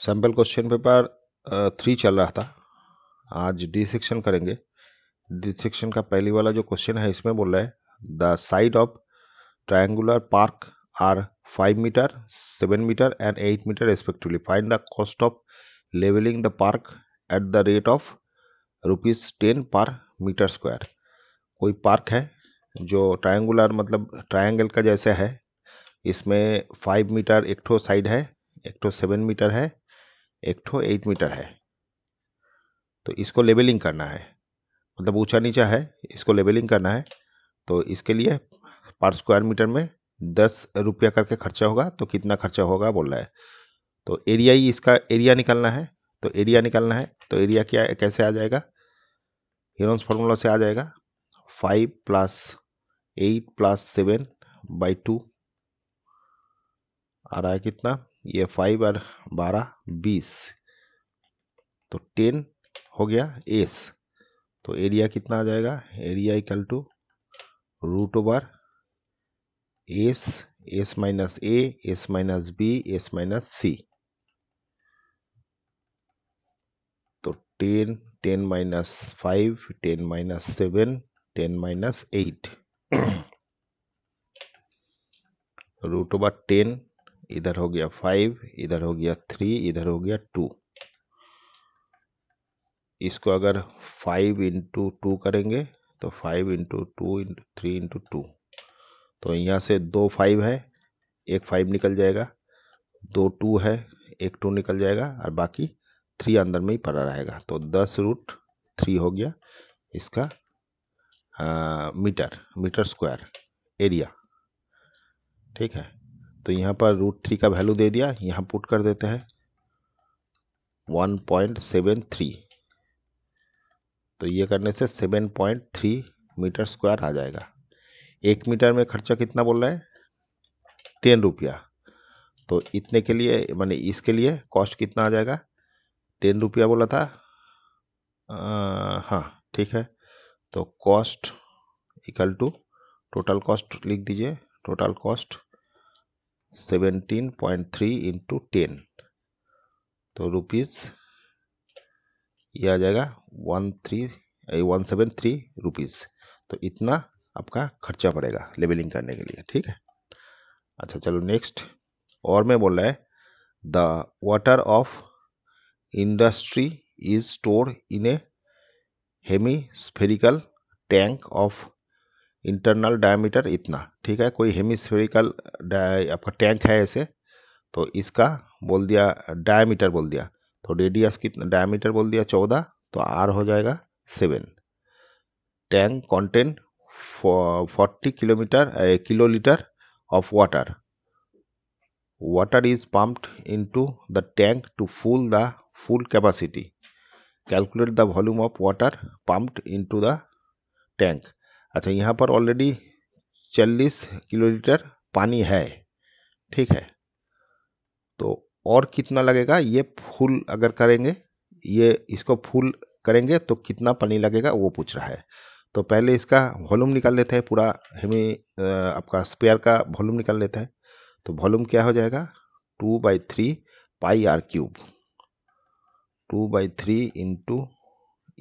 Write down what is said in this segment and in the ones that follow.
sample question paper three चल रहा था आज डी सेक्शन करेंगे डी सेक्शन का पहली वाला जो क्वेश्चन है इसमें बोल रहा है the side of triangular park are five metre seven metre and eight metre respectively find the cost of levelling the park at the rate of rupees ten per metre square कोई park है जो triangular मतलब triangle का जैसा है इसमें five metre एक ठो साइड है एक ठो सेवन मीटर है एक ठो एट मीटर है तो इसको लेबलिंग करना है मतलब ऊंचा नीचा है इसको लेबलिंग करना है तो इसके लिए पर स्क्वायर मीटर में दस रुपया करके खर्चा होगा तो कितना खर्चा होगा बोल रहा है तो एरिया ही इसका एरिया निकालना है तो एरिया निकालना है तो एरिया क्या कैसे आ जाएगा हिरोन्स फार्मूला से आ जाएगा five plus eight plus seven by two आ रहा है कितना ये फाइव और बारह बीस तो टेन हो गया एस तो एरिया कितना आ जाएगा area equal to root over S S minus A S minus B S minus C तो ten ten minus five ten minus seven ten minus eight root over ten इधर हो गया फाइव इधर हो गया थ्री इधर हो गया टू इसको अगर फाइव इंटू टू करेंगे तो five into two into three into two तो यहाँ से दो फाइव है एक फाइव निकल जाएगा दो टू है एक टू निकल जाएगा और बाकी थ्री अंदर में ही पड़ा रहेगा तो दस रूट थ्री हो गया इसका आ, मीटर मीटर स्क्वायर एरिया ठीक है तो यहाँ पर रूट थ्री का वैल्यू दे दिया यहाँ पुट कर देते हैं वन पॉइंट सेवन थ्री तो ये करने से seven point three metre square आ जाएगा एक मीटर में खर्चा कितना बोल रहा है टेन रुपया तो इतने के लिए मैंने इसके लिए कॉस्ट कितना आ जाएगा टेन रुपया बोला था आ, हाँ ठीक है तो cost equal to total cost लिख दीजिए total cost seventeen point three into ten तो रुपीज़ ये आ जाएगा one three one seven three rupees तो इतना आपका खर्चा पड़ेगा लेबलिंग करने के लिए ठीक है अच्छा चलो नेक्स्ट और में बोल रहा है the water of industry is store in a hemispherical tank of internal diameter इतना ठीक है कोई हेमिस्फेरिकल आपका टैंक है ऐसे तो इसका बोल दिया डायमीटर बोल दिया तो रेडियस कितना डायमीटर बोल दिया चौदह तो आर हो जाएगा seven tank content forty kilometre kilolitre of water water into the tank to full the full full capacity the volume of water water into the tank अच्छा यहाँ पर already चालीस kilolitre पानी है ठीक है तो और कितना लगेगा ये फुल अगर करेंगे ये इसको फुल करेंगे तो कितना पानी लगेगा वो पूछ रहा है तो पहले इसका वॉल्यूम निकाल लेते हैं पूरा हमें आपका स्पेयर का वॉल्यूम निकाल लेते हैं तो वॉल्यूम क्या हो जाएगा two by three pi R cube two by three into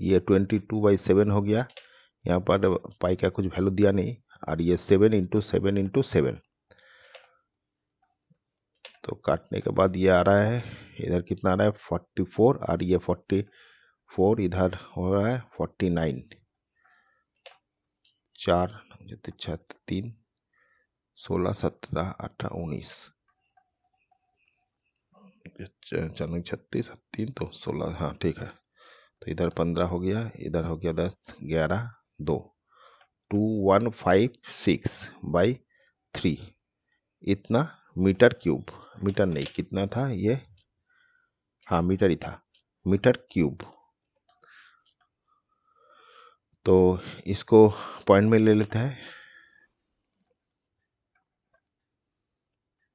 ये ट्वेंटी टू बाई सेवन हो गया यहाँ पर पाई का कुछ वैल्यू दिया नहीं और ये seven into seven into seven तो काटने के बाद ये आ रहा है इधर कितना आ रहा है फोर्टी फोर और ये फोर्टी फोर इधर हो रहा है फोर्टी नाइन चार छत तीन सोलह सत्रह अठारह उन्नीस चार छत्तीस तीन तो सोलह हाँ ठीक है तो इधर पंद्रह हो गया इधर हो गया दस ग्यारह दो two one five six by three इतना मीटर क्यूब मीटर नहीं कितना था ये हाँ मीटर ही था मीटर क्यूब तो इसको पॉइंट में ले लेते हैं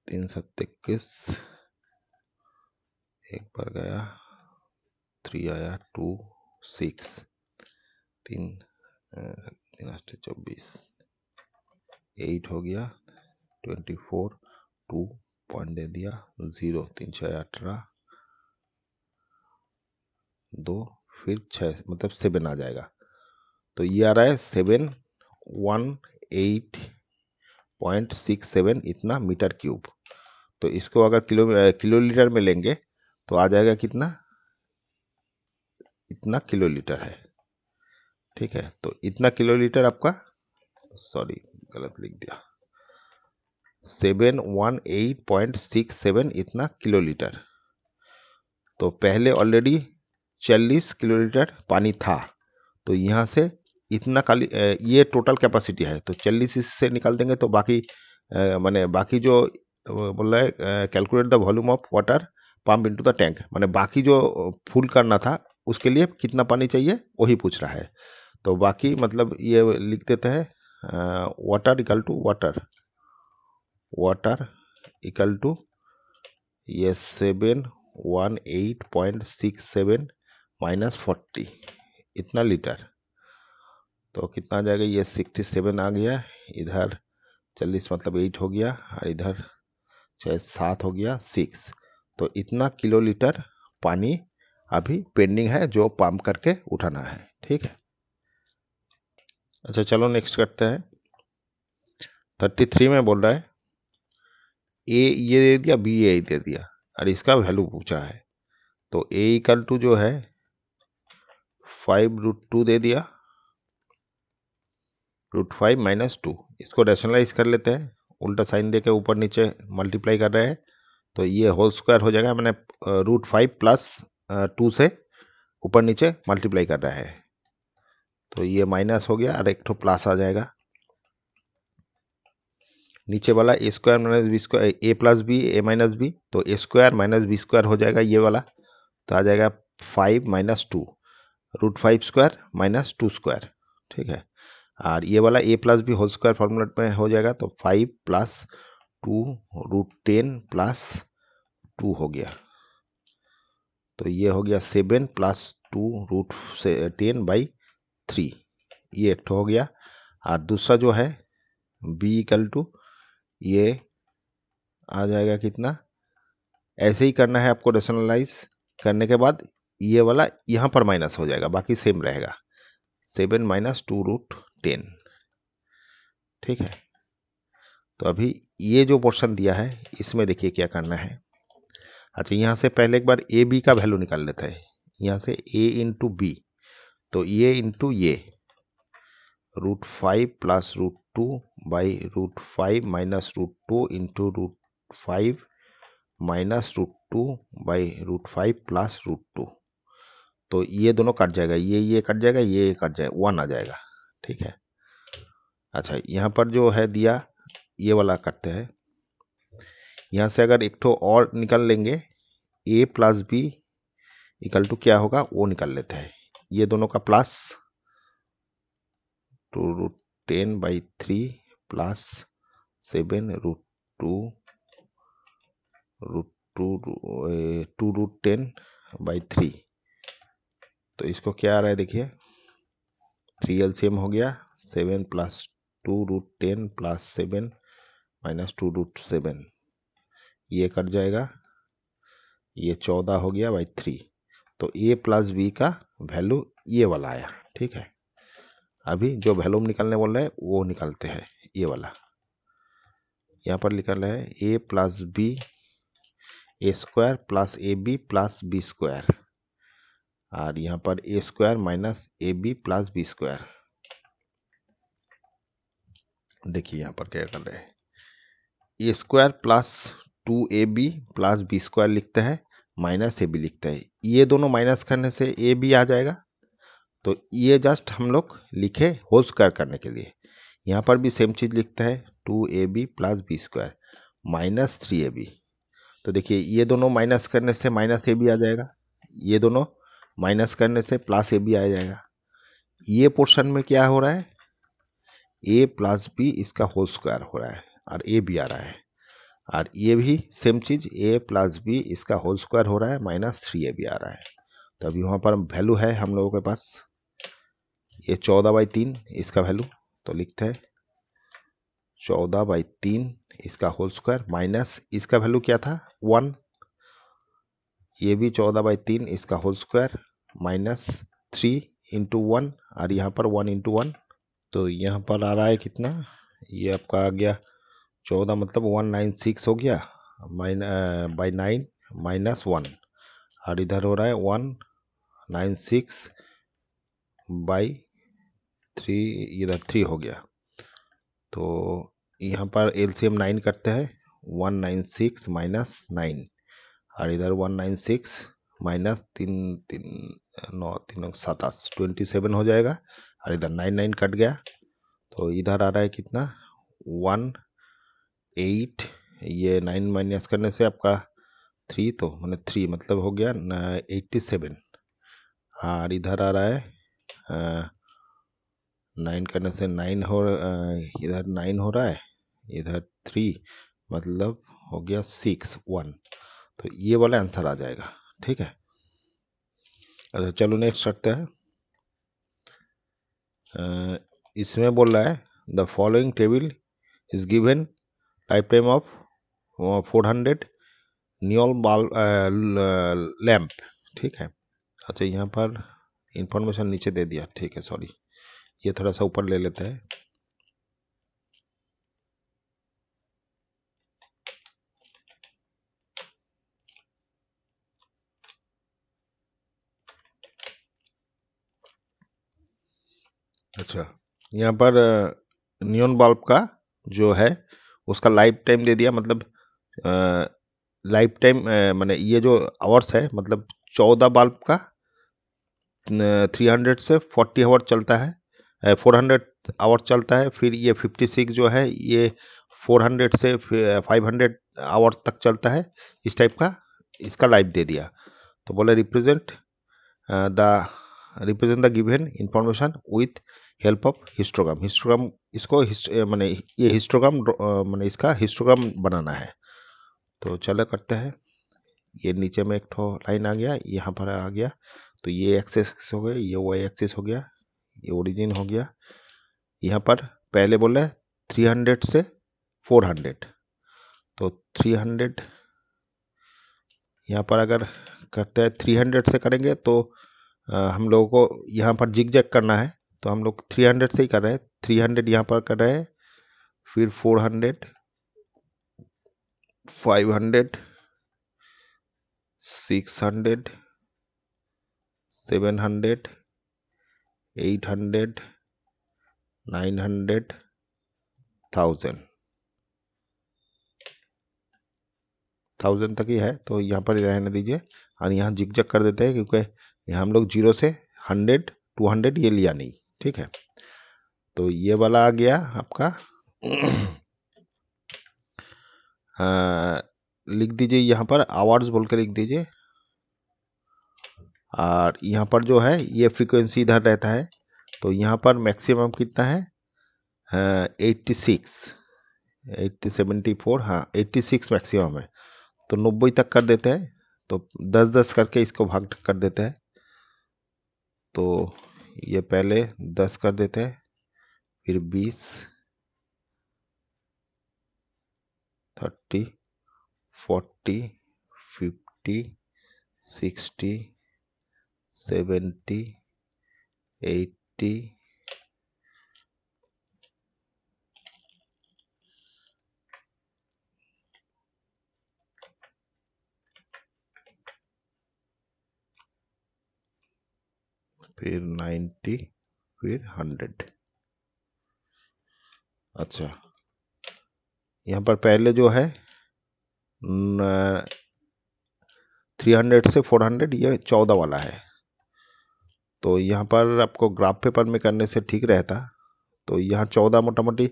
तीन सौ इक्कीस एक बार गया थ्री आया टू सिक्स तीन तीन हाँ, अष्ट चौबीस एट हो गया ट्वेंटी फोर टू पॉइंट दे दिया ज़ीरो तीन छः अठारह दो फिर छः मतलब सेवन आ जाएगा तो ये आ रहा है seven one eight point six seven इतना मीटर क्यूब तो इसको अगर किलो किलोलीटर में लेंगे तो आ जाएगा कितना इतना किलोलीटर है ठीक है तो इतना किलोलीटर आपका सॉरी गलत लिख दिया seven one eight point six seven इतना किलोलीटर तो पहले ऑलरेडी चालीस किलोलीटर पानी था तो यहाँ से इतना काली ये टोटल कैपेसिटी है तो चालीस इससे निकाल देंगे तो बाकी मैंने बाकी जो रहा है calculate the volume of water pump into the tank मैंने बाकी जो फुल करना था उसके लिए कितना पानी चाहिए वही पूछ रहा है तो बाकी मतलब ये लिख देते हैं water equal to water water equal to ये seven one eight point six seven minus forty इतना लीटर तो कितना आ जाएगा ये सिक्सटी सेवन आ गया इधर चालीस मतलब एट हो गया और इधर चाहे सात हो गया सिक्स तो इतना किलो लीटर पानी अभी पेंडिंग है जो पंप करके उठाना है ठीक है अच्छा चलो नेक्स्ट करते हैं थर्टी थ्री में बोल रहा है ए ये दे दिया बी ए दे दिया और इसका वैल्यू पूछा है तो ए इक्वल टू जो है फाइव रूट टू दे दिया रूट फाइव माइनस टू इसको रेशनलाइज कर लेते हैं उल्टा साइन दे के ऊपर नीचे मल्टीप्लाई कर रहे हैं तो ये होल स्क्वायर हो जाएगा मैंने रूट फाइव प्लस टू से ऊपर नीचे मल्टीप्लाई कर रहा है तो ये माइनस हो गया और एक ठो प्लस आ जाएगा नीचे वाला A square minus B square A plus B A minus B तो ए स्क्वायर माइनस बी स्क्वायर हो जाएगा ये वाला तो आ जाएगा five minus two root five square minus two square ठीक है और ये वाला A plus B whole square formula में हो जाएगा तो five plus two root ten plus two हो गया तो ये हो गया सेवन प्लस टू रूट से टेन बाई थ्री ये एक हो गया और दूसरा जो है बी इक्वल टू ये आ जाएगा कितना ऐसे ही करना है आपको रेशनलाइज करने के बाद ये वाला यहाँ पर माइनस हो जाएगा बाकी सेम रहेगा seven minus two root ten ठीक है तो अभी ये जो पोर्शन दिया है इसमें देखिए क्या करना है अच्छा यहाँ से पहले एक बार ए बी का वैल्यू निकाल लेते हैं यहाँ से ए इंटू बी तो ये इंटू ये root five plus root two by root five minus root two into root five minus root two by root five plus root two तो ये दोनों कट जाएगा ये ये कट जाएगा ये ये कट जाएगा वन आ जाएगा ठीक है अच्छा यहाँ पर जो है दिया ये वाला करते हैं यहाँ से अगर एक ठो और निकल लेंगे A plus B equal to क्या होगा वो निकाल लेते हैं ये दोनों का plus two root ten by three plus seven root two root two two root ten by three तो इसको क्या आ रहा है देखिए थ्री एलसीएम हो गया seven plus two root ten plus seven minus two root seven ये कट जाएगा ये चौदह हो गया बाई थ्री तो ए प्लस बी का वैल्यू ये वाला आया ठीक है अभी जो वैल्यूम निकालने वाले है हैं वो निकालते हैं ये वाला यहाँ पर लिख रहे हैं A plus B A square plus A B plus B square और यहाँ पर A square minus A B plus B square देखिए यहाँ पर क्या कर रहे हैं A square plus two A B plus B square लिखते हैं माइनस ए बी लिखते हैं ये दोनों माइनस करने से ए भी आ जाएगा तो ये जस्ट हम लोग लिखे होल स्क्वायर करने के लिए यहाँ पर भी सेम चीज़ लिखता है two A B plus B square minus three A B तो देखिए ये दोनों माइनस करने से माइनस ए भी आ जाएगा ये दोनों माइनस करने से प्लस ए भी आ जाएगा ये पोर्शन में क्या हो रहा है ए प्लस बी इसका होल स्क्वायर हो रहा है और ए भी आ रहा है और ये भी सेम चीज़ ए प्लस बी इसका होल स्क्वायर हो रहा है माइनस थ्री ए भी आ रहा है तो अभी वहाँ पर वैल्यू है हम लोगों के पास ये चौदह बाई तीन इसका वैल्यू तो लिखते हैं चौदह बाई तीन इसका होल स्क्वायर माइनस इसका वैल्यू क्या था वन ये भी चौदह बाई तीन इसका whole square minus three into one और यहाँ पर वन इंटू वन तो यहाँ पर आ रहा है कितना ये आपका आ गया चौदह मतलब वन नाइन सिक्स हो गया माइन बाई नाइन माइनस वन और इधर हो रहा है one nine six by three इधर थ्री हो गया तो यहाँ पर एल सी एम नाइन करते हैं one nine six minus nine और इधर वन नाइन सिक्स माइनस तीन तीन नौ तीन सातास ट्वेंटी सेवन हो जाएगा और इधर नाइन नाइन कट गया तो इधर आ रहा है कितना वन एट ये नाइन माइनस करने से आपका थ्री तो मैंने थ्री मतलब हो गया एट्टी सेवन और इधर आ रहा है नाइन करने से नाइन हो इधर नाइन हो रहा है इधर थ्री मतलब हो गया सिक्स वन तो ये वाला आंसर आ जाएगा ठीक है अच्छा चलो नेक्स्ट रखते हैं इसमें बोल रहा है the following table is given lifetime of four hundred न्यूल बाल लैम्प ठीक है अच्छा यहाँ पर इंफॉर्मेशन नीचे दे दिया ठीक है सॉरी ये थोड़ा सा ऊपर ले लेते हैं अच्छा यहाँ पर न्यून uh, बल्ब का जो है उसका लाइफ टाइम दे दिया मतलब लाइफ टाइम मैंने ये जो आवर्स है मतलब चौदह बल्ब का थ्री हंड्रेड से फोर्टी आवर चलता है फोर हंड्रेड आवर चलता है फिर ये फिफ्टी सिक्स जो है ये फोर हंड्रेड से फाइव हंड्रेड आवर तक चलता है इस टाइप का इसका लाइफ दे दिया तो बोले represent the represent the given information with help of histogram histogram इसको हिस्ट, मैंने ये हिस्टोग्राम मैंने इसका हिस्टोग्राम बनाना है तो चलो करते हैं ये नीचे में एक ठो लाइन आ गया यहाँ पर आ गया तो ये एक्सेस हो गया ये वाई एक्सेस हो गया ये ओरिजिन हो गया यहाँ पर पहले बोले थ्री हंड्रेड से फोर हंड्रेड तो थ्री हंड्रेड यहाँ पर अगर करते हैं थ्री हंड्रेड से करेंगे तो आ, हम लोगों को यहाँ पर जिग जैग करना है तो हम लोग थ्री हंड्रेड से ही कर रहे हैं थ्री हंड्रेड यहाँ पर कर रहे हैं फिर four hundred five hundred six hundred seven hundred eight hundred nine hundred thousand thousand तक ही है तो यहाँ पर रहने दीजिए और यहाँ जिक जक कर देते हैं क्योंकि यहाँ हम लोग जीरो से हंड्रेड टू हंड्रेड ये लिया नहीं ठीक है तो ये वाला आ गया आपका आ, हाँ, लिख दीजिए यहाँ पर आवर्स बोल के लिख दीजिए और यहाँ पर जो है ये फ्रीक्वेंसी इधर रहता है तो यहाँ पर मैक्सिमम कितना है eighty six eighty seventy four हाँ एट्टी सिक्स मैक्सीम है तो नब्बे तक कर देते हैं तो दस दस करके इसको भाग कर देते हैं तो ये पहले दस कर देते हैं फिर बीस thirty forty fifty sixty seventy eighty फिर नाइन्टी फिर हंड्रेड अच्छा यहाँ पर पहले जो है थ्री हंड्रेड से फोर हंड्रेड ये चौदह वाला है तो यहाँ पर आपको ग्राफ पेपर में करने से ठीक रहता तो यहाँ चौदह मोटा मोटी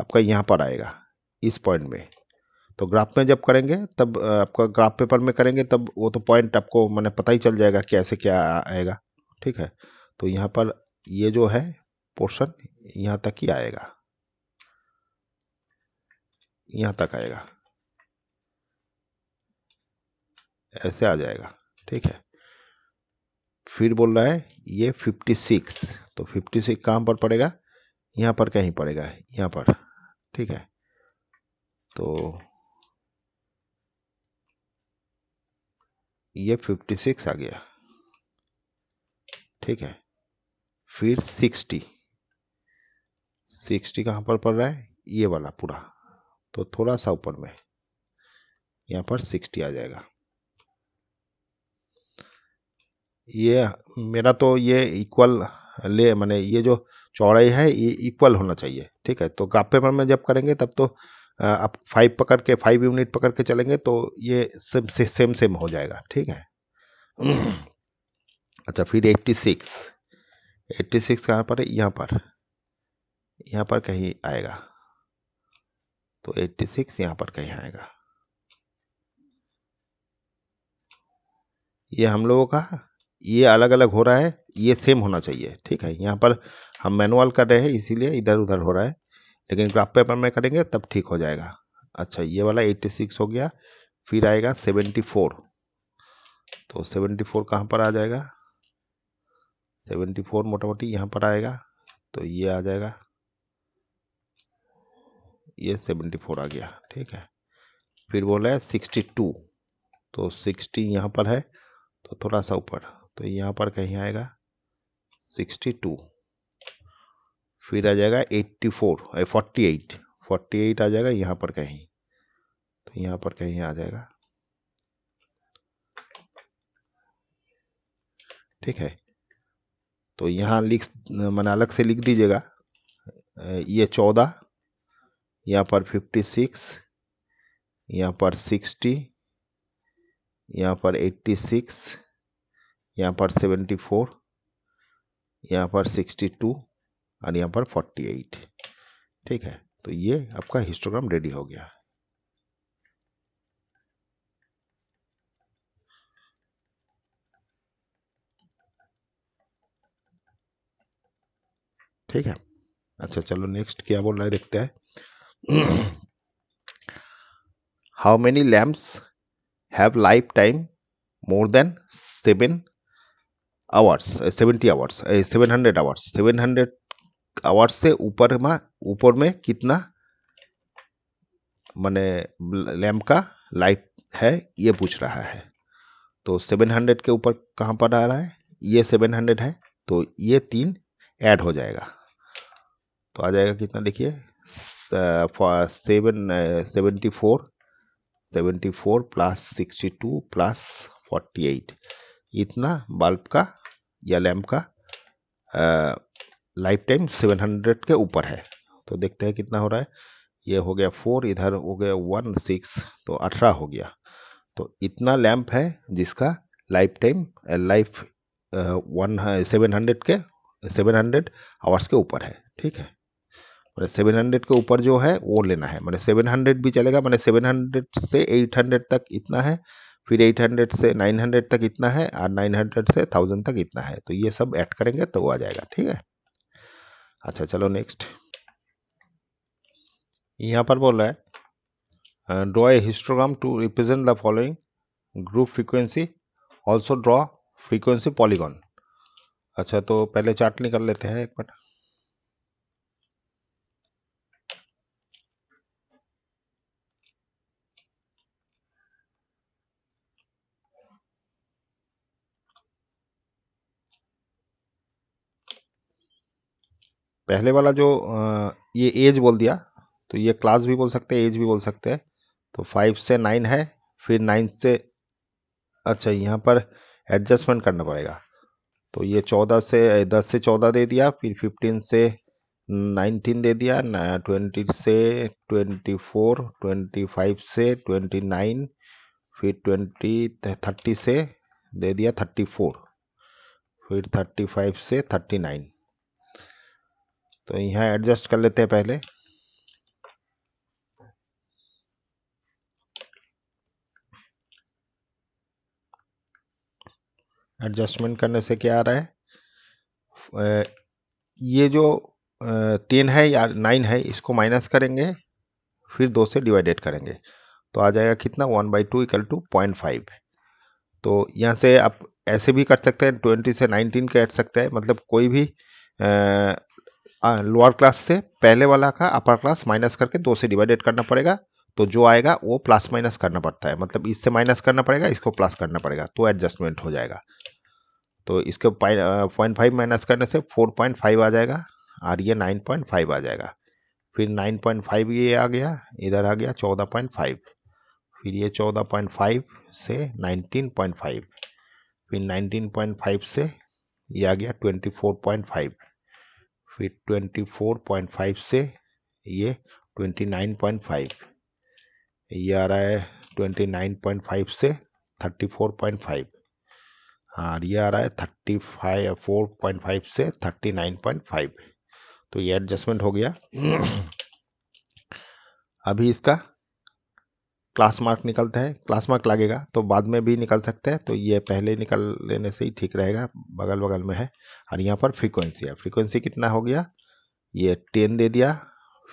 आपका यहाँ पर आएगा इस पॉइंट में तो ग्राफ में जब करेंगे तब आपका ग्राफ पेपर में करेंगे तब वो तो पॉइंट आपको मैंने पता ही चल जाएगा कैसे क्या आएगा ठीक है तो यहाँ पर ये जो है पोर्शन यहाँ तक ही आएगा यहाँ तक आएगा ऐसे आ जाएगा ठीक है फिर बोल रहा है ये 56 तो 56 कहाँ पर पड़ेगा यहाँ पर कहीं पड़ेगा यहाँ पर ठीक है तो ये 56 आ गया ठीक है फिर सिक्सटी सिक्सटी कहाँ पर पड़ रहा है ये वाला पूरा तो थोड़ा सा ऊपर में यहाँ पर सिक्सटी आ जाएगा ये मेरा तो ये इक्वल ले मैंने ये जो चौड़ाई है ये इक्वल होना चाहिए ठीक है तो ग्राफ पेपर में जब करेंगे तब तो आप फाइव पकड़ के फाइव यूनिट पकड़ के चलेंगे तो ये सेम से, सेम सेम हो जाएगा ठीक है अच्छा फिर एट्टी सिक्स एट्टी सिक्स कहाँ पर है यहाँ पर यहाँ पर कहीं आएगा तो एट्टी सिक्स यहाँ पर कहीं आएगा ये हम लोगों का ये अलग अलग हो रहा है ये सेम होना चाहिए ठीक है यहाँ पर हम मैनुअल कर रहे हैं इसीलिए इधर उधर हो रहा है लेकिन ग्राफ पेपर में करेंगे तब ठीक हो जाएगा अच्छा ये वाला एट्टी सिक्स हो गया फिर आएगा सेवेंटी फोर तो सेवेंटी फोर कहाँ पर आ जाएगा सेवेंटी फोर मोटा मोटी यहाँ पर आएगा तो ये आ जाएगा ये सेवेंटी फोर आ गया ठीक है फिर बोला है सिक्सटी टू तो सिक्सटी यहाँ पर है तो थोड़ा सा ऊपर तो यहाँ पर कहीं आएगा सिक्सटी टू फिर आ जाएगा eighty four forty eight forty eight आ जाएगा यहाँ पर कहीं तो यहाँ पर कहीं आ जाएगा ठीक है तो यहाँ लिख मैंने अलग से लिख दीजिएगा ये चौदह यहाँ पर फिफ्टी सिक्स यहाँ पर सिक्सटी यहाँ पर एट्टी सिक्स यहाँ पर सेवेंटी फोर यहाँ पर सिक्सटी टू और यहाँ पर फोर्टी एट ठीक है तो ये आपका हिस्टोग्राम रेडी हो गया ठीक है अच्छा चलो नेक्स्ट क्या बोल रहा है देखते हैं how many lamps have lifetime more than seven hours seventy hours seven hundred hours seven hundred hours से ऊपर में ऊपर में कितना मैंने लैम्प का लाइफ है ये पूछ रहा है तो सेवन हंड्रेड के ऊपर कहाँ पर आ रहा है ये सेवन हंड्रेड है तो ये तीन ऐड हो जाएगा तो आ जाएगा कितना देखिए seven seventy four seventy four plus sixty two plus forty eight इतना बल्ब का या लैम्प का लाइफ टाइम सेवन हंड्रेड के ऊपर है तो देखते हैं कितना हो रहा है ये हो गया फोर इधर हो गया वन सिक्स तो अठारह हो गया तो इतना लैम्प है जिसका lifetime life one seven hundred के सेवन हंड्रेड आवर्स के ऊपर है ठीक है मैंने सेवन हंड्रेड के ऊपर जो है वो लेना है मैंने सेवन हंड्रेड भी चलेगा मैंने सेवन हंड्रेड से एट हंड्रेड तक इतना है फिर एट हंड्रेड से नाइन हंड्रेड तक इतना है और नाइन हंड्रेड से थाउजेंड तक इतना है तो ये सब ऐड करेंगे तो आ जाएगा ठीक है अच्छा चलो नेक्स्ट यहाँ पर बोल रहा है draw a histogram to represent the following group frequency also draw frequency polygon अच्छा तो पहले चाटनी कर लेते हैं एक मिनट पहले वाला जो ये एज बोल दिया तो ये क्लास भी बोल सकते हैं एज भी बोल सकते हैं तो फाइव से नाइन है फिर नाइन्थ से अच्छा यहाँ पर एडजस्टमेंट करना पड़ेगा तो ये चौदह से दस से चौदह दे दिया फिर फिफ्टीन से नाइनटीन दे दिया ट्वेंटी से ट्वेंटी फोर ट्वेंटी फाइव से ट्वेंटी नाइन फिर ट्वेंटी थर्टी से दे दिया थर्टी फोर फिर थर्टी फाइव से थर्टी नाइन तो यहाँ एडजस्ट कर लेते हैं पहले एडजस्टमेंट करने से क्या आ रहा है ये जो तीन है या नाइन है इसको माइनस करेंगे फिर दो से डिवाइडेड करेंगे तो आ जाएगा कितना one by two equal to point five तो यहाँ से आप ऐसे भी कर सकते हैं ट्वेंटी से नाइनटीन का ऐड सकते हैं मतलब कोई भी लोअर क्लास से पहले वाला का अपर क्लास माइनस करके दो से डिवाइडेड करना पड़ेगा तो जो आएगा वो प्लस माइनस करना पड़ता है मतलब इससे माइनस करना पड़ेगा इसको प्लस करना पड़ेगा तो एडजस्टमेंट हो जाएगा तो इसके पॉइंट फाइव माइनस करने से फोर पॉइंट फाइव आ जाएगा और ये नाइन पॉइंट फाइव आ जाएगा फिर नाइन पॉइंट फाइव ये आ गया इधर आ गया चौदह पॉइंट फाइव फिर ये चौदह पॉइंट फाइव से नाइनटीन पॉइंट फाइव फिर नाइनटीन पॉइंट फाइव से ये आ गया ट्वेंटी फोर पॉइंट फाइव फिर ट्वेंटी फोर पॉइंट फाइव से ये ट्वेंटी नाइन पॉइंट फाइव ये आ रहा है ट्वेंटी नाइन पॉइंट फाइव से थर्टी फोर पॉइंट फाइव और ये आ रहा है thirty five four point five से थर्टी नाइन पॉइंट फाइव तो ये एडजस्टमेंट हो गया अभी इसका क्लास मार्क निकलता है क्लास मार्क लगेगा तो बाद में भी निकल सकते हैं तो ये पहले निकल लेने से ही ठीक रहेगा बगल बगल में है और यहाँ पर फ्रीक्वेंसी है फ्रीक्वेंसी कितना हो गया ये टेन दे दिया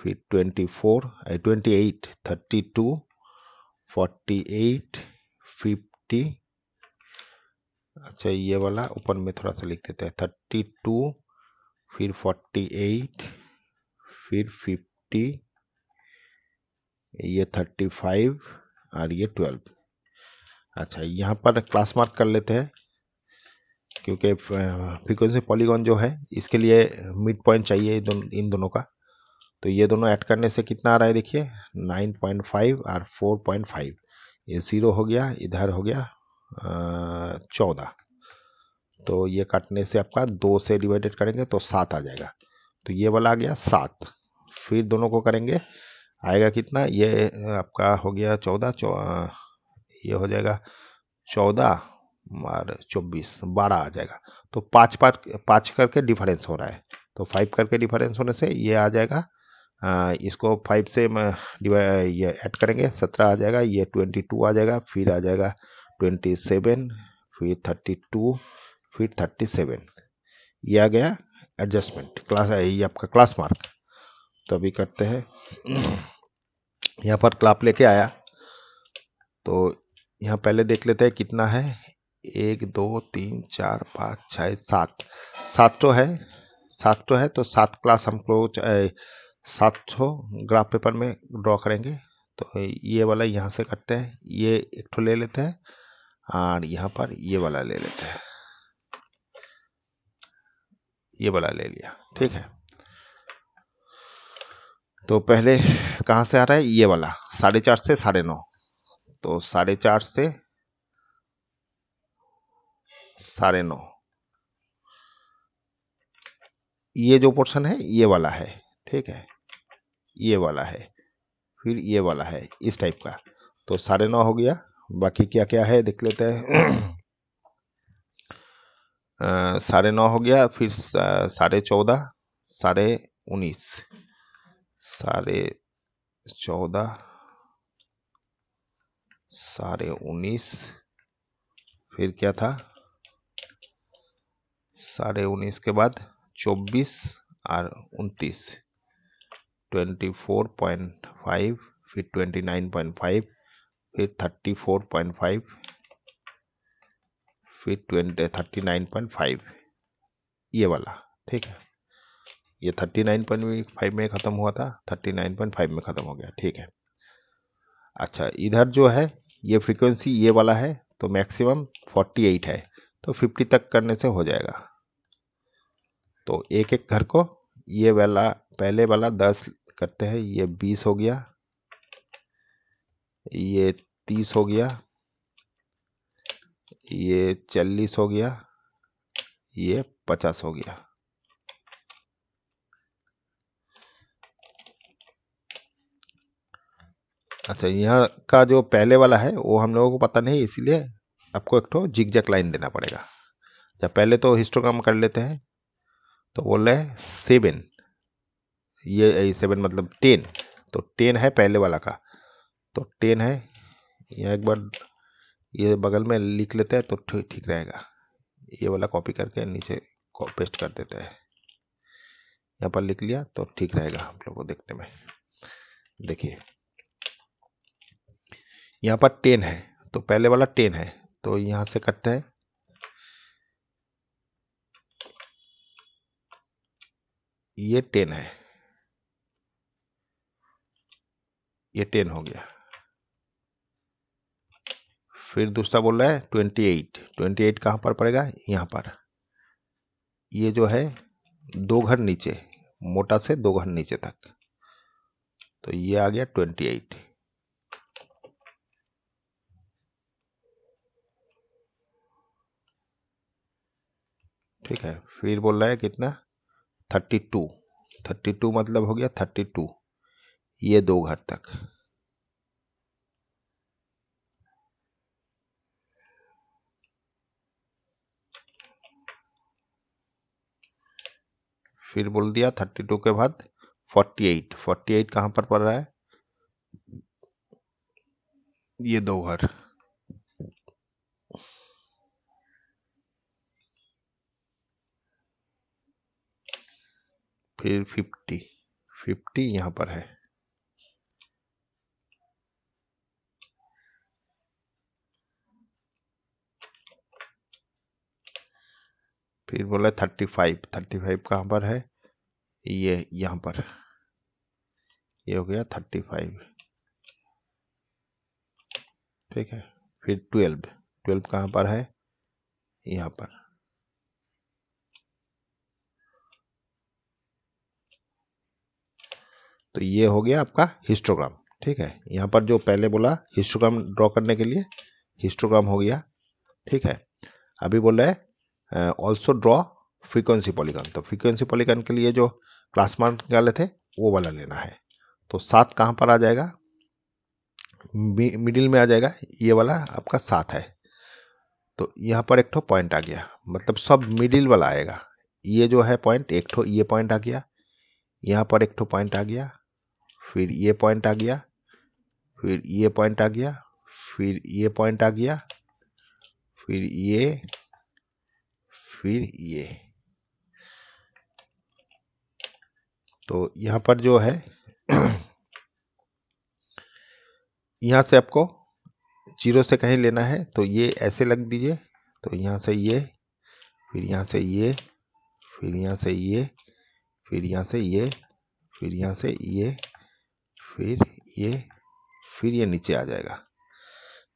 फिर twenty four twenty eight thirty two 48 fifty अच्छा ये वाला ऊपर में थोड़ा सा लिख देते हैं 32 फिर 48 फिर 50 ये 35 और ये 12 अच्छा यहाँ पर क्लास मार्क कर लेते हैं क्योंकि फ्रीक्वेंसी पॉलीगॉन जो है इसके लिए मिड पॉइंट चाहिए इन दोनों का तो ये दोनों ऐड करने से कितना आ रहा है देखिए नाइन पॉइंट फाइव और फोर पॉइंट फाइव ये ज़ीरो हो गया इधर हो गया चौदह तो ये काटने से आपका दो से डिवाइडेड करेंगे तो सात आ जाएगा तो ये वाला आ गया सात फिर दोनों को करेंगे आएगा कितना ये आपका हो गया चौदह चौ ये हो जाएगा चौदह और चौबीस बारह आ जाएगा तो पाँच पाँच पाँच करके डिफरेंस हो रहा है तो फाइव करके डिफरेंस होने से ये आ जाएगा इसको फाइव से ये ऐड करेंगे सत्रह आ जाएगा ये ट्वेंटी टू आ जाएगा फिर आ जाएगा ट्वेंटी सेवन फिर थर्टी टू फिर थर्टी सेवन ये आ गया एडजस्टमेंट क्लास ये आपका क्लास मार्क तो अभी करते हैं यहाँ पर क्लाप लेके आया तो यहाँ पहले देख लेते हैं कितना है एक दो तीन चार पाँच छः सात सात तो है सात तो है तो सात क्लास हमको सात ठो ग्राफ पेपर में ड्रॉ करेंगे तो ये वाला यहाँ से करते हैं ये एक ठो ले लेते हैं और यहाँ पर ये वाला ले लेते हैं ये वाला ले लिया ठीक है तो पहले कहाँ से आ रहा है ये वाला साढ़े चार से साढ़े नौ तो साढ़े चार से साढ़े नौ ये जो पोर्शन है ये वाला है ठीक है ये वाला है फिर ये वाला है इस टाइप का तो साढ़े नौ हो गया बाकी क्या क्या है देख लेते हैं साढ़े नौ हो गया फिर साढ़े चौदह साढ़े उन्नीस साढ़े चौदह साढ़े उन्नीस फिर क्या था साढ़े उन्नीस के बाद चौबीस और उनतीस ट्वेंटी फोर पॉइंट फाइव फिर ट्वेंटी नाइन पॉइंट फाइव फिर थर्टी फोर पॉइंट फाइव फिर 20 थर्टी नाइन पॉइंट फाइव ये वाला ठीक है ये थर्टी नाइन पॉइंट फाइव में ख़त्म हुआ था थर्टी नाइन पॉइंट फाइव में ख़त्म हो गया ठीक है अच्छा इधर जो है ये फ्रीक्वेंसी ये वाला है तो मैक्सिमम फोर्टी एट है तो फिफ्टी तक करने से हो जाएगा तो एक एक घर को ये वाला पहले वाला दस करते हैं ये बीस हो गया ये तीस हो गया ये चालीस हो गया ये पचास हो गया अच्छा यहाँ का जो पहले वाला है वो हम लोगों को पता नहीं इसीलिए आपको एक तो जिगजैक लाइन देना पड़ेगा जब पहले तो हिस्टोग्राम कर लेते हैं तो बोल रहे हैं सेवन ये सेवन मतलब टेन तो टेन है पहले वाला का तो टेन है यह एक बार ये बगल में लिख लेते हैं तो ठीक रहेगा ये वाला कॉपी करके नीचे पेस्ट कर देते हैं यहाँ पर लिख लिया तो ठीक रहेगा हम लोग को देखने में देखिए यहाँ पर टेन है तो पहले वाला टेन है तो यहाँ से करते हैं ये टेन है ये टेन हो गया फिर दूसरा बोल रहा है ट्वेंटी एट ट्वेंटी एट कहाँ पर पड़ेगा यहाँ पर ये जो है दो घर नीचे मोटा से दो घर नीचे तक तो ये आ गया ट्वेंटी एट ठीक है फिर बोल रहा है कितना थर्टी टू थर्टी टू मतलब हो गया थर्टी टू ये दो घर तक फिर बोल दिया थर्टी टू के बाद फोर्टी एट फोर्टी एट कहां पर पड़ रहा है ये दो घर फिर फिफ्टी फिफ्टी यहां पर है फिर बोला थर्टी फाइव थर्टी फाइव कहाँ पर है ये यहाँ पर ये हो गया थर्टी फाइव ठीक है फिर ट्वेल्व ट्वेल्व कहाँ पर है यहाँ पर तो ये हो गया आपका हिस्टोग्राम ठीक है यहाँ पर जो पहले बोला हिस्टोग्राम ड्रॉ करने के लिए हिस्टोग्राम हो गया ठीक है अभी बोल रहा है ऑल्सो ड्रॉ फ्रीक्वेंसी पॉलीगन तो फ्रीक्वेंसी पॉलीगन के लिए जो क्लास मार्क निकाले थे वो वाला लेना है तो सात कहाँ पर आ जाएगा मिडिल में आ जाएगा ये वाला आपका सात है तो यहाँ पर एक ठो पॉइंट आ गया मतलब सब मिडिल वाला आएगा ये जो है पॉइंट एक ठो ये पॉइंट आ गया यहाँ पर एक ठो पॉइंट आ गया फिर ये पॉइंट आ गया फिर ये पॉइंट आ गया फिर ये पॉइंट आ गया फिर ये फिर ये तो यहाँ पर जो है यहाँ से आपको जीरो से कहीं लेना है तो ये ऐसे लग दीजिए तो यहाँ से ये फिर यहाँ से ये फिर यहाँ से ये फिर यहाँ से ये फिर यहाँ से ये फिर ये फिर ये नीचे आ जाएगा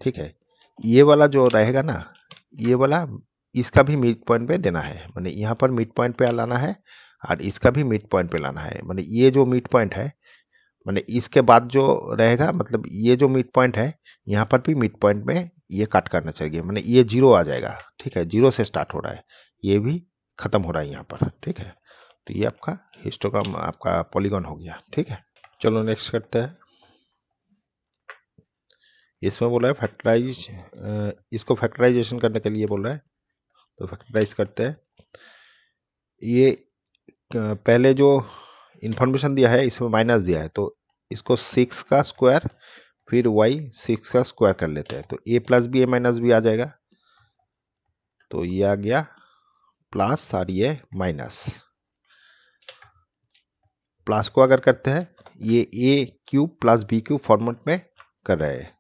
ठीक है ये वाला जो रहेगा ना ये वाला इसका भी मिड पॉइंट पे देना है मैंने यहाँ पर मिड पॉइंट पे लाना है और इसका भी मिड पॉइंट पे लाना है मैंने ये जो मिड पॉइंट है मैंने इसके बाद जो रहेगा मतलब ये जो मिड पॉइंट है यहाँ पर भी मिड पॉइंट में ये काट करना चाहिए मैंने ये जीरो आ जाएगा ठीक है जीरो से स्टार्ट हो रहा है ये भी ख़त्म हो रहा है यहाँ पर ठीक है तो ये आपका हिस्टोग्राम आपका पॉलीगॉन हो गया ठीक है चलो नेक्स्ट करते हैं इसमें बोल रहा है फैक्टराइज इसको फैक्टराइजेशन करने के लिए बोल रहा है तो फैक्टराइज करते हैं ये पहले जो इन्फॉर्मेशन दिया है इसमें माइनस दिया है तो इसको सिक्स का स्क्वायर फिर वाई सिक्स का स्क्वायर कर लेते हैं तो ए प्लस भी ए माइनस भी आ जाएगा तो ये आ गया प्लस और ये माइनस प्लस को अगर करते हैं ये A cube plus B cube format में कर रहे हैं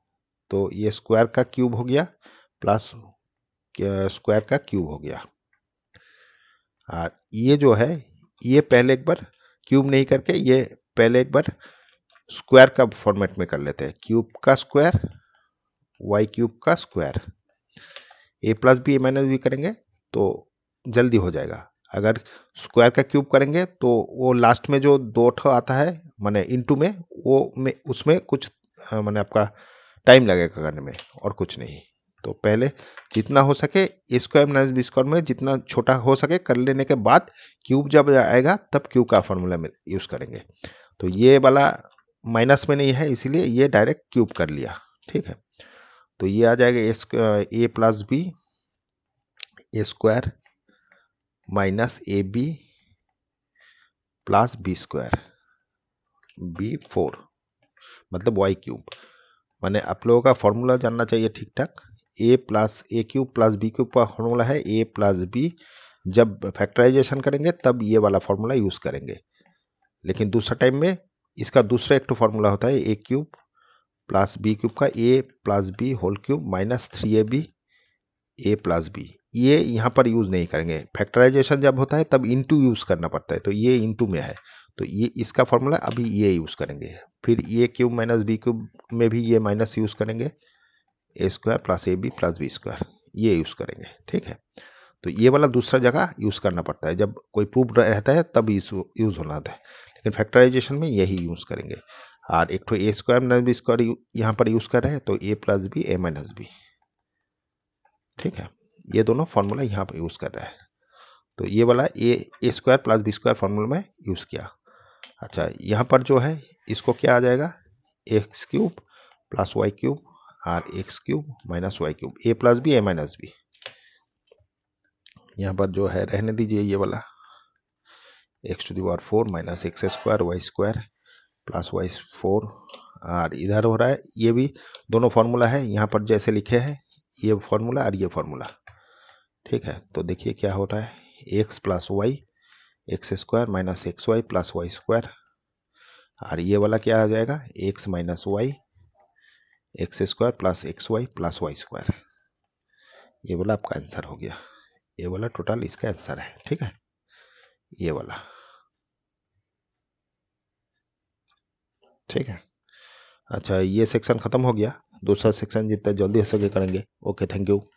तो ये स्क्वायर का क्यूब हो गया प्लस स्क्वायर का क्यूब हो गया और हाँ, ये जो है ये पहले एक बार क्यूब नहीं करके ये पहले एक बार स्क्वायर का फॉर्मेट में कर लेते हैं क्यूब का स्क्वायर वाई क्यूब का square A plus B A minus B करेंगे तो जल्दी हो जाएगा अगर स्क्वायर का क्यूब करेंगे तो वो लास्ट में जो दो ठो आता है माने इनटू में वो में उसमें कुछ मैंने आपका टाइम लगेगा करने में और कुछ नहीं तो पहले जितना हो सके स्क्वायर माइनस बी स्क्वायर में जितना छोटा हो सके कर लेने के बाद क्यूब जब आएगा तब क्यूब का फॉर्मूला यूज़ करेंगे तो ये वाला माइनस में नहीं है इसीलिए ये डायरेक्ट क्यूब कर लिया ठीक है तो ये आ जाएगा S A plus B A square minus A B plus B square B four मतलब वाई क्यूब मैंने आप लोगों का फॉर्मूला जानना चाहिए ठीक ठाक A plus A cube plus B cube का फॉर्मूला है ए प्लस बी जब फैक्टराइजेशन करेंगे तब ये वाला फार्मूला यूज़ करेंगे लेकिन दूसरा टाइम में इसका दूसरा एक तो फार्मूला होता है A cube plus B cube का A plus B whole cube minus three A B A plus B ये यहाँ पर यूज़ नहीं करेंगे फैक्टराइजेशन जब होता है तब इनटू यूज़ करना पड़ता है तो ये इनटू में है तो ये इसका फॉर्मूला अभी ये यूज़ करेंगे फिर A cube minus B cube में भी ये माइनस यूज़ करेंगे A square plus A B plus B square use use करेंगे ठीक है तो ये वाला दूसरा जगह यूज़ करना पड़ता है जब कोई प्रूफ रहता है तब यूज़ होना था है लेकिन फैक्टराइजेशन में यही यूज़ करेंगे और एक तो ए स्क्वायर माइनस बी स्क्वायर यहाँ पर यूज़ कर रहे हैं तो ए प्लस बी ए माइनस बी ठीक है ये दोनों फार्मूला यहाँ पर यूज़ कर रहा है तो ये वाला a a square plus B square formula में यूज़ किया अच्छा यहाँ पर जो है इसको क्या आ जाएगा x cube plus y cube or x cube minus y cube a plus B A minus b यहाँ पर जो है रहने दीजिए ये वाला x to the power four minus x square y square plus y four or इधर हो रहा है ये भी दोनों फार्मूला है यहाँ पर जैसे लिखे हैं ये फार्मूला और ये फार्मूला ठीक है तो देखिए क्या हो रहा है x plus y x square minus x y plus y square और ये वाला क्या आ जाएगा x minus y x square plus x y plus y square ये वाला आपका आंसर हो गया ये वाला टोटल इसका आंसर है ठीक है ये वाला ठीक है अच्छा ये सेक्शन ख़त्म हो गया दूसरा सेक्शन जितना जल्दी हो सके करेंगे ओके थैंक यू